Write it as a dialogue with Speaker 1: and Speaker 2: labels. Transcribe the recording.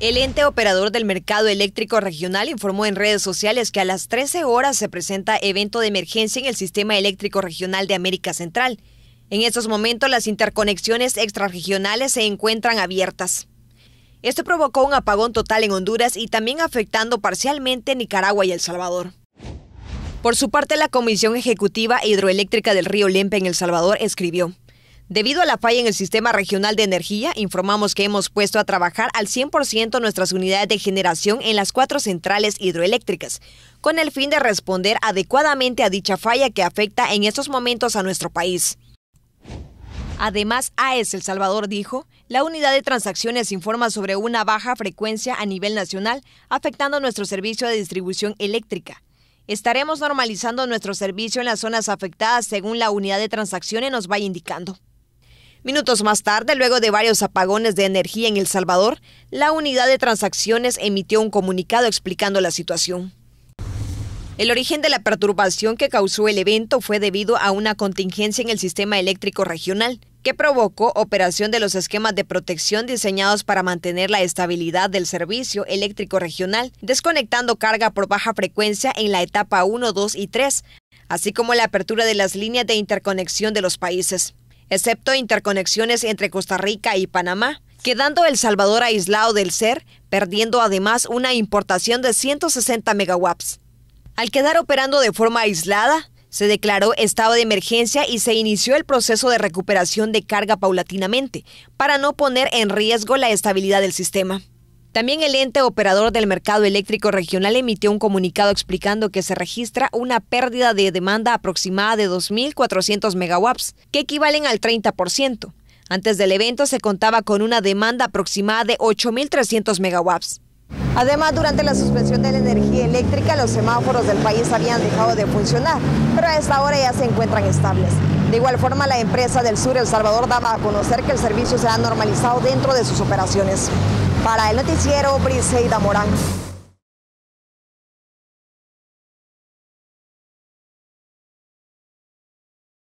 Speaker 1: El ente operador del mercado eléctrico regional informó en redes sociales que a las 13 horas se presenta evento de emergencia en el sistema eléctrico regional de América Central. En estos momentos las interconexiones extrarregionales se encuentran abiertas. Esto provocó un apagón total en Honduras y también afectando parcialmente Nicaragua y El Salvador. Por su parte, la Comisión Ejecutiva Hidroeléctrica del Río Lempe en El Salvador escribió Debido a la falla en el Sistema Regional de Energía, informamos que hemos puesto a trabajar al 100% nuestras unidades de generación en las cuatro centrales hidroeléctricas, con el fin de responder adecuadamente a dicha falla que afecta en estos momentos a nuestro país. Además, AES El Salvador dijo, la unidad de transacciones informa sobre una baja frecuencia a nivel nacional, afectando nuestro servicio de distribución eléctrica. Estaremos normalizando nuestro servicio en las zonas afectadas según la unidad de transacciones nos vaya indicando. Minutos más tarde, luego de varios apagones de energía en El Salvador, la unidad de transacciones emitió un comunicado explicando la situación. El origen de la perturbación que causó el evento fue debido a una contingencia en el sistema eléctrico regional, que provocó operación de los esquemas de protección diseñados para mantener la estabilidad del servicio eléctrico regional, desconectando carga por baja frecuencia en la etapa 1, 2 y 3, así como la apertura de las líneas de interconexión de los países excepto interconexiones entre Costa Rica y Panamá, quedando El Salvador aislado del ser, perdiendo además una importación de 160 megawatts. Al quedar operando de forma aislada, se declaró estado de emergencia y se inició el proceso de recuperación de carga paulatinamente, para no poner en riesgo la estabilidad del sistema. También el ente operador del mercado eléctrico regional emitió un comunicado explicando que se registra una pérdida de demanda aproximada de 2.400 megawatts, que equivalen al 30%. Antes del evento se contaba con una demanda aproximada de 8.300 megawatts. Además, durante la suspensión de la energía eléctrica, los semáforos del país habían dejado de funcionar, pero a esta hora ya se encuentran estables. De igual forma, la empresa del sur El Salvador daba a conocer que el servicio se ha normalizado dentro de sus operaciones. Para el noticiero Briseida Morán.